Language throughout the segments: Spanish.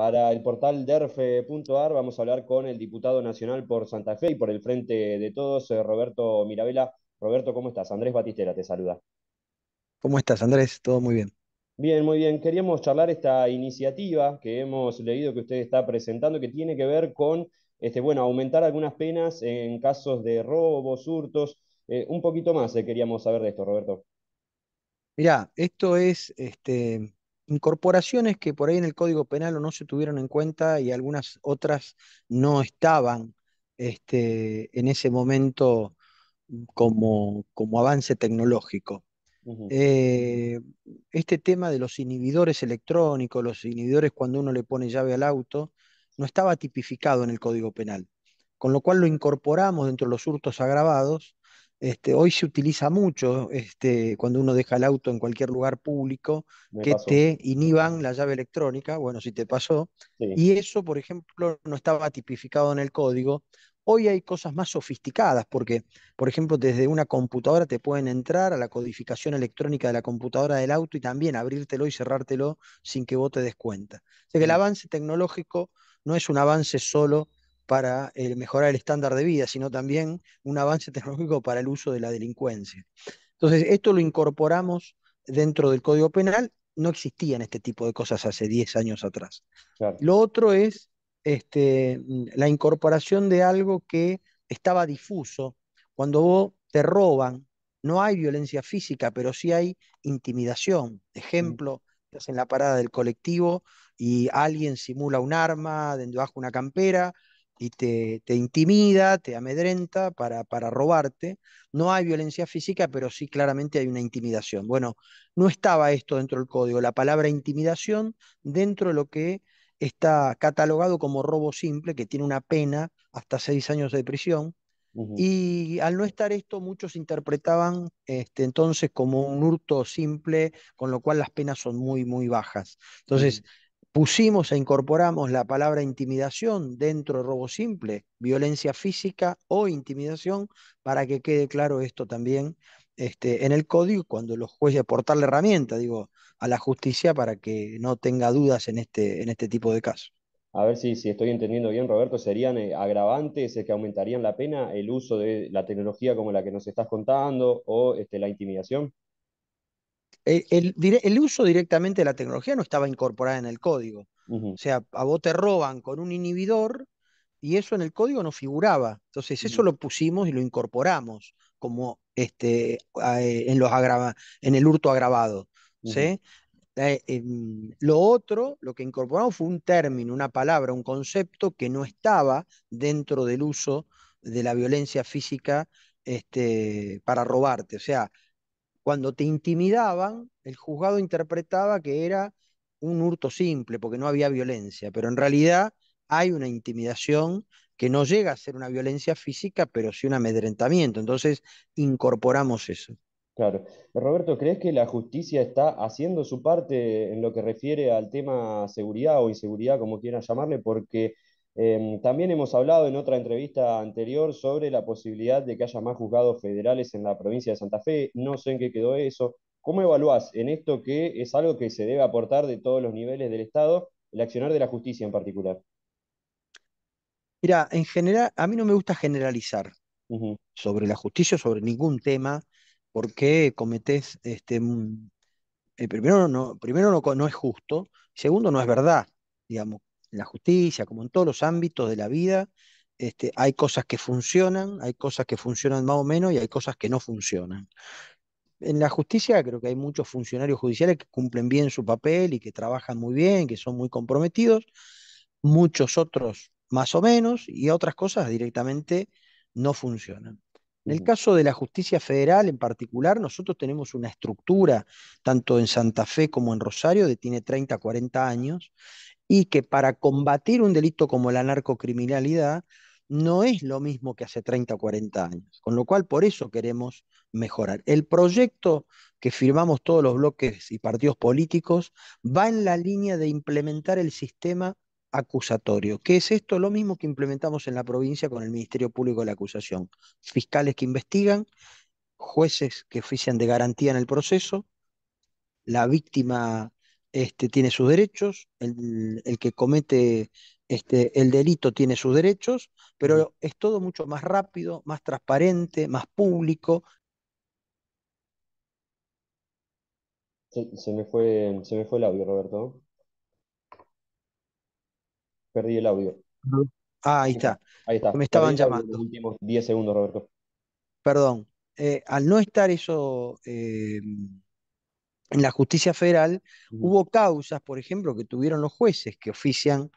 Para el portal derfe.ar vamos a hablar con el diputado nacional por Santa Fe y por el Frente de Todos, eh, Roberto Mirabela. Roberto, ¿cómo estás? Andrés Batistera te saluda. ¿Cómo estás, Andrés? Todo muy bien. Bien, muy bien. Queríamos charlar esta iniciativa que hemos leído que usted está presentando, que tiene que ver con este, bueno, aumentar algunas penas en casos de robos, hurtos. Eh, un poquito más eh, queríamos saber de esto, Roberto. Mirá, esto es este, incorporaciones que por ahí en el Código Penal no se tuvieron en cuenta y algunas otras no estaban este, en ese momento como, como avance tecnológico. Eh, este tema de los inhibidores electrónicos, los inhibidores cuando uno le pone llave al auto, no estaba tipificado en el Código Penal, con lo cual lo incorporamos dentro de los hurtos agravados este, hoy se utiliza mucho este, cuando uno deja el auto en cualquier lugar público que te inhiban la llave electrónica, bueno, si te pasó, y eso, por ejemplo, no estaba tipificado en el código. Hoy hay cosas más sofisticadas porque, por ejemplo, desde una computadora te pueden entrar a la codificación electrónica de la computadora del auto y también abrírtelo y cerrártelo sin que vos te des cuenta. O sea que el avance tecnológico no es un avance solo para eh, mejorar el estándar de vida, sino también un avance tecnológico para el uso de la delincuencia. Entonces, esto lo incorporamos dentro del Código Penal, no existían este tipo de cosas hace 10 años atrás. Lo otro es este, la incorporación de algo que estaba difuso. Cuando vos te roban, no hay violencia física, pero sí hay intimidación. Ejemplo, estás en la parada del colectivo y alguien simula un arma debajo de una campera y te, intimida, te amedrenta para, para robarte. No hay violencia física, pero sí claramente hay una intimidación. Bueno, no estaba esto dentro del código, la palabra intimidación dentro de lo que está catalogado como robo simple, que tiene una pena hasta seis años de prisión. Y al no estar esto, muchos interpretaban este, entonces como un hurto simple, con lo cual las penas son muy, muy bajas. Entonces, pusimos e incorporamos la palabra intimidación dentro de robo simple, violencia física o intimidación, para que quede claro esto también este, en el código cuando los jueces aportar la herramienta, digo, a la justicia para que no tenga dudas en este, en este tipo de casos. A ver si, si estoy entendiendo bien, Roberto, ¿serían eh, agravantes que aumentarían la pena el uso de la tecnología como la que nos estás contando o este, la intimidación? el, uso directamente de la tecnología no estaba incorporada en el código. O sea, a vos te roban con un inhibidor y eso en el código no figuraba. Entonces, eso lo pusimos y lo incorporamos como este, eh, en, los en el hurto agravado. Eh, em, lo otro, lo que incorporamos fue un término, una palabra, un concepto que no estaba dentro del uso de la violencia física este, para robarte. O sea, cuando te intimidaban, el juzgado interpretaba que era un hurto simple, porque no había violencia, pero en realidad hay una intimidación que no llega a ser una violencia física, pero sí un amedrentamiento. Entonces, incorporamos eso. Claro. Roberto, ¿crees que la justicia está haciendo su parte en lo que refiere al tema seguridad o inseguridad, como quieran llamarle? Porque Em, también hemos hablado en otra entrevista anterior sobre la posibilidad de que haya más juzgados federales en la provincia de Santa Fe. No sé en qué quedó eso. ¿Cómo evaluás en esto que es algo que se debe aportar de todos los niveles del Estado, el accionar de la justicia en particular? Mira, en general, a mí no me gusta generalizar sobre la justicia, sobre ningún tema, porque cometés, este, mm, eh, primero, no, primero no es justo, segundo, no es verdad. Digamos, en la justicia, como en todos los ámbitos de la vida, este, hay cosas que funcionan, hay cosas que funcionan más o menos y hay cosas que no funcionan. En la justicia creo que hay muchos funcionarios judiciales que cumplen bien su papel y que trabajan muy bien, que son muy comprometidos, muchos otros más o menos y otras cosas directamente no funcionan. En el caso de la justicia federal en particular, nosotros tenemos una estructura, tanto en Santa Fe como en Rosario, que tiene 30, 40 años, y que para combatir un delito como la narcocriminalidad no es lo mismo que hace 30 o 40 años, con lo cual por eso queremos mejorar. El proyecto que firmamos todos los bloques y partidos políticos va en la línea de implementar el sistema acusatorio, que es esto lo mismo que implementamos en la provincia con el Ministerio Público de la Acusación. Fiscales que investigan, jueces que ofician de garantía en el proceso, la víctima este, tiene sus derechos, el, que comete este, el delito tiene sus derechos, pero es todo mucho más rápido, más transparente, más público. Se, me fue, se fue el audio, Roberto. Perdí el audio. Ah, ahí está. Me estaban llamando. Los 10 segundos, Roberto. Perdón. Eh, al no estar eso eh, en la justicia federal hubo causas, por ejemplo, que tuvieron los jueces que ofician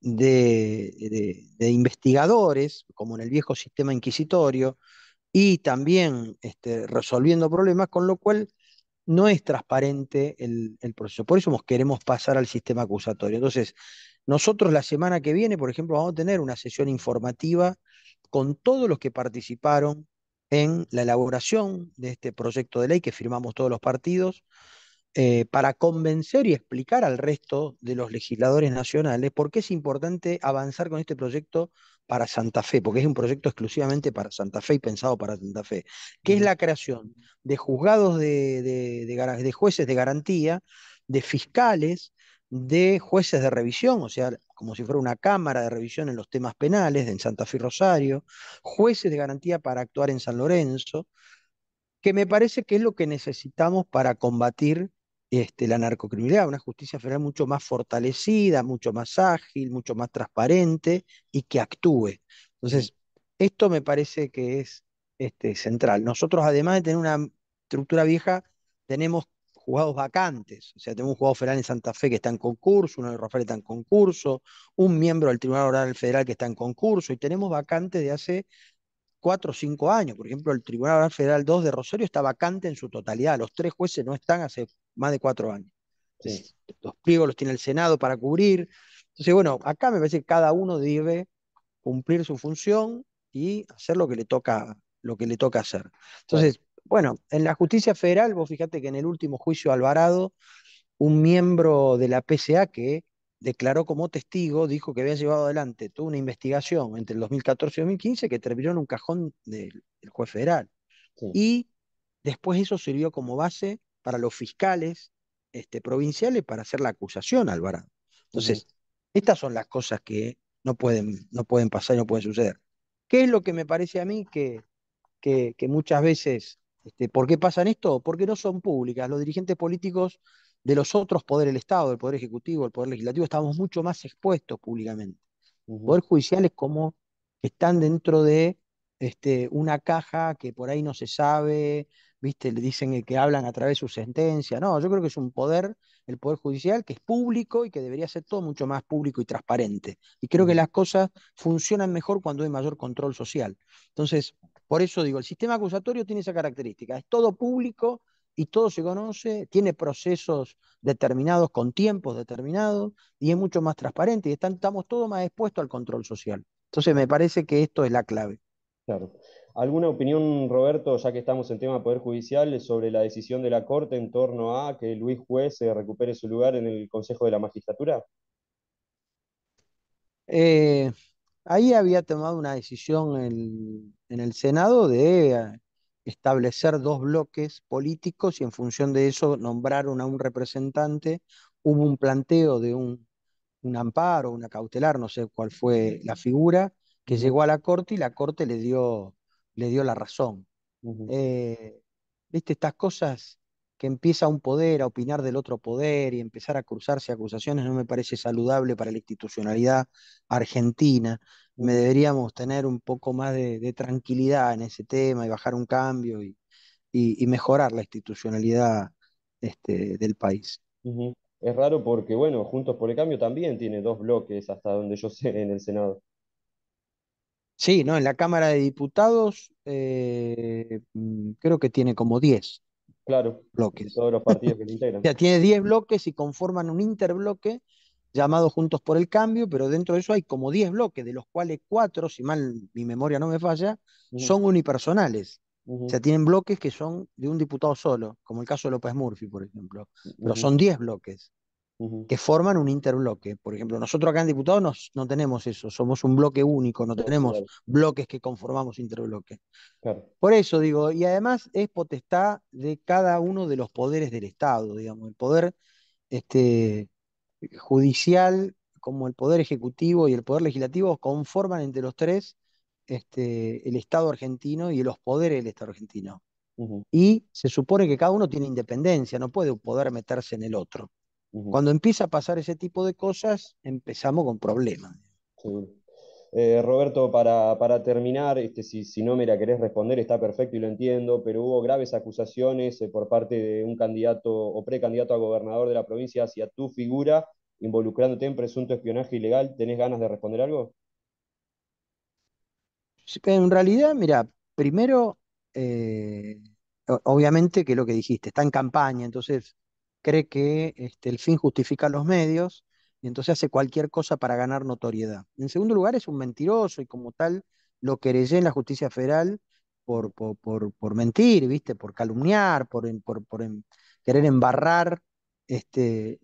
de, investigadores, como en el viejo sistema inquisitorio, y también este, resolviendo problemas, con lo cual no es transparente el, proceso. Por eso nos queremos pasar al sistema acusatorio. Entonces, nosotros la semana que viene, por ejemplo, vamos a tener una sesión informativa con todos los que participaron en la elaboración de este proyecto de ley que firmamos todos los partidos eh, para convencer y explicar al resto de los legisladores nacionales por qué es importante avanzar con este proyecto para Santa Fe, porque es un proyecto exclusivamente para Santa Fe y pensado para Santa Fe, que es la creación de juzgados de, de jueces de garantía, de fiscales, de jueces de revisión, o sea, como si fuera una cámara de revisión en los temas penales en Santa Fe y Rosario, jueces de garantía para actuar en San Lorenzo, que me parece que es lo que necesitamos para combatir este, la narcocriminalidad, una justicia federal mucho más fortalecida, mucho más ágil, mucho más transparente y que actúe. Entonces, esto me parece que es este, central. Nosotros, además de tener una estructura vieja, tenemos juzgados vacantes, o sea, tenemos un juzgado federal en Santa Fe que está en concurso, uno en Rafael está en concurso, un miembro del Tribunal Oral Federal que está en concurso, y tenemos vacantes de hace cuatro o cinco años. Por ejemplo, el Tribunal Oral Federal 2 de Rosario está vacante en su totalidad. Los tres jueces no están hace más de cuatro años. Los pliegos los tiene el Senado para cubrir. Entonces, bueno, acá me parece que cada uno debe cumplir su función y hacer lo que le toca, lo que le toca hacer. Entonces, bueno, en la justicia federal, vos fíjate que en el último juicio Alvarado, un miembro de la PSA que declaró como testigo, dijo que había llevado adelante toda una investigación entre el 2014 y 2015 que terminó en un cajón del, juez federal. Y después eso sirvió como base para los fiscales este, provinciales para hacer la acusación Álvaro. Alvarado. Entonces, estas son las cosas que no pueden, no pueden pasar y no pueden suceder. ¿Qué es lo que me parece a mí que, que, muchas veces, este, ¿por qué pasan esto? Porque no son públicas. Los dirigentes políticos de los otros poderes del Estado, del Poder Ejecutivo, el Poder Legislativo, estamos mucho más expuestos públicamente. Un poderes judiciales como están dentro de este, una caja que por ahí no se sabe, ¿viste? Le dicen que hablan a través de su sentencia. No, yo creo que es un poder, el poder judicial, que es público y que debería ser todo mucho más público y transparente. Y creo que las cosas funcionan mejor cuando hay mayor control social. Entonces, por eso digo, el sistema acusatorio tiene esa característica, es todo público y todo se conoce, tiene procesos determinados, con tiempos determinados, y es mucho más transparente y estamos todos más expuestos al control social. Entonces, me parece que esto es la clave. Claro. ¿Alguna opinión, Roberto, ya que estamos en tema de Poder Judicial, sobre la decisión de la Corte en torno a que Luis Juez se eh, recupere su lugar en el Consejo de la Magistratura? Eh, ahí había tomado una decisión en, el Senado de eh, establecer dos bloques políticos y en función de eso nombraron a un representante. Hubo un planteo de un, un amparo, una cautelar, no sé cuál fue la figura, que llegó a la Corte y la Corte le dio le dio la razón. Eh, ¿Viste? Estas cosas que empieza un poder a opinar del otro poder y empezar a cruzarse acusaciones no me parece saludable para la institucionalidad argentina. Me deberíamos tener un poco más de, tranquilidad en ese tema y bajar un cambio y, y, mejorar la institucionalidad este, del país. Es raro porque, bueno, Juntos por el Cambio también tiene dos bloques, hasta donde yo sé, en el Senado. Sí, no, en la Cámara de Diputados eh, mm, creo que tiene como 10 claro, bloques. Todos los partidos que integran. tiene 10 bloques y conforman un interbloque llamado Juntos por el Cambio, pero dentro de eso hay como 10 bloques, de los cuales 4, si mal mi memoria no me falla, son unipersonales. O sea, tienen bloques que son de un diputado solo, como el caso de López Murphy, por ejemplo. Pero son 10 bloques que forman un interbloque. Por ejemplo, nosotros acá en Diputados no tenemos eso, somos un bloque único, no tenemos bloques que conformamos interbloque. Por eso digo, y además es potestad de cada uno de los poderes del Estado, digamos, el poder este, judicial como el poder ejecutivo y el poder legislativo conforman entre los tres este, el Estado argentino y los poderes del Estado argentino. Y se supone que cada uno tiene independencia, no puede poder meterse en el otro. Cuando empieza a pasar ese tipo de cosas, empezamos con problemas. Eh, Roberto, para, para terminar, este, si, si, no me la querés responder, está perfecto y lo entiendo, pero hubo graves acusaciones eh, por parte de un candidato o precandidato a gobernador de la provincia hacia tu figura, involucrándote en presunto espionaje ilegal. ¿Tenés ganas de responder algo? En realidad, mira, primero, eh, obviamente que lo que dijiste, está en campaña, entonces cree que este, el fin justifica los medios y entonces hace cualquier cosa para ganar notoriedad. En segundo lugar, es un mentiroso y como tal lo querellé en la justicia federal por, por, por, mentir, ¿viste? por calumniar, por, por, querer embarrar este,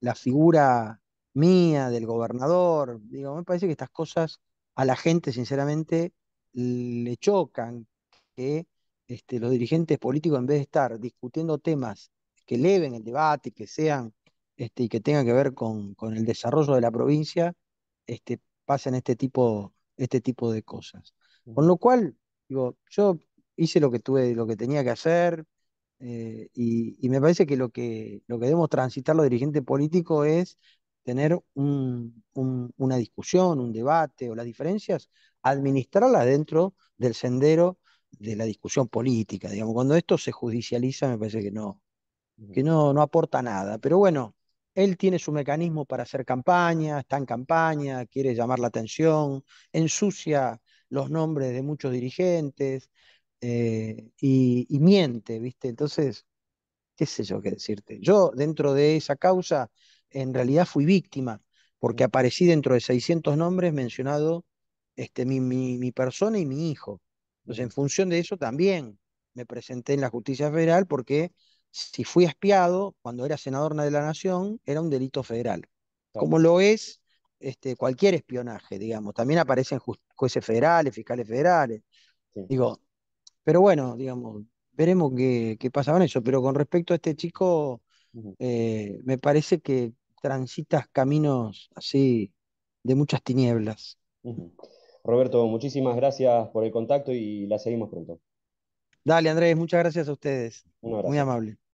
la figura mía, del gobernador. Digo, me parece que estas cosas a la gente, sinceramente, le chocan que este, los dirigentes políticos, en vez de estar discutiendo temas que eleven el debate, que sean este, y que tengan que ver con, el desarrollo de la provincia, este, pasen este tipo, este tipo de cosas. Con lo cual, digo, yo hice lo que tuve, lo que tenía que hacer, eh, y, me parece que lo que, lo que debemos transitar los dirigentes políticos es tener una discusión, un debate o las diferencias, administrarlas dentro del sendero de la discusión política. Digamos, cuando esto se judicializa, me parece que no, que no, no aporta nada. Pero bueno, él tiene su mecanismo para hacer campaña, está en campaña, quiere llamar la atención, ensucia los nombres de muchos dirigentes eh, y, miente, ¿viste? Entonces, qué sé yo qué decirte. Yo dentro de esa causa, en realidad fui víctima, porque aparecí dentro de 600 nombres mencionado este, mi, mi, mi persona y mi hijo. Entonces, en función de eso también me presenté en la justicia federal porque si fui espiado cuando era senador de la Nación, era un delito federal, como lo es este, cualquier espionaje, digamos. También aparecen jueces federales, fiscales federales. Digo, pero bueno, digamos, veremos qué, qué, pasa con eso. Pero con respecto a este chico, eh, me parece que transitas caminos así de muchas tinieblas. Roberto, muchísimas gracias por el contacto y la seguimos pronto. Dale, Andrés, muchas gracias a ustedes. Muy amable.